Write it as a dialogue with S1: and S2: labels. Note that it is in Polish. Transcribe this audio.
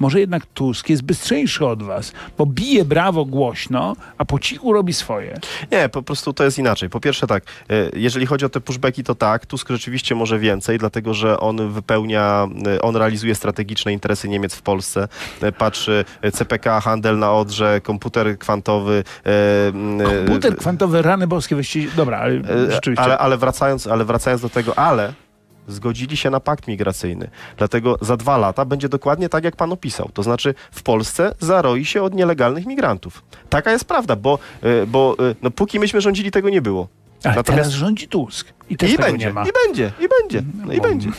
S1: Może jednak Tusk jest bystrzejszy od was, bo bije brawo głośno, a po cichu robi swoje.
S2: Nie, po prostu to jest inaczej. Po pierwsze tak, e, jeżeli chodzi o te pushbacki, to tak, Tusk rzeczywiście może więcej, dlatego że on wypełnia, e, on realizuje strategiczne interesy Niemiec w Polsce. E, patrzy CPK, handel na Odrze, komputer kwantowy. Komputer
S3: kwantowy, rany boskie, wyście... dobra, ale rzeczywiście. Ale, ale,
S2: wracając, ale wracając do tego, ale zgodzili się na pakt migracyjny. Dlatego za dwa lata będzie dokładnie tak, jak pan opisał. To znaczy w Polsce zaroi się od nielegalnych migrantów. Taka jest prawda, bo, e, bo e, no, póki myśmy rządzili, tego nie było. Ale Natomiast... teraz
S4: rządzi Tusk.
S2: I, też I będzie, nie ma. I będzie,
S5: i będzie, no, i no. będzie.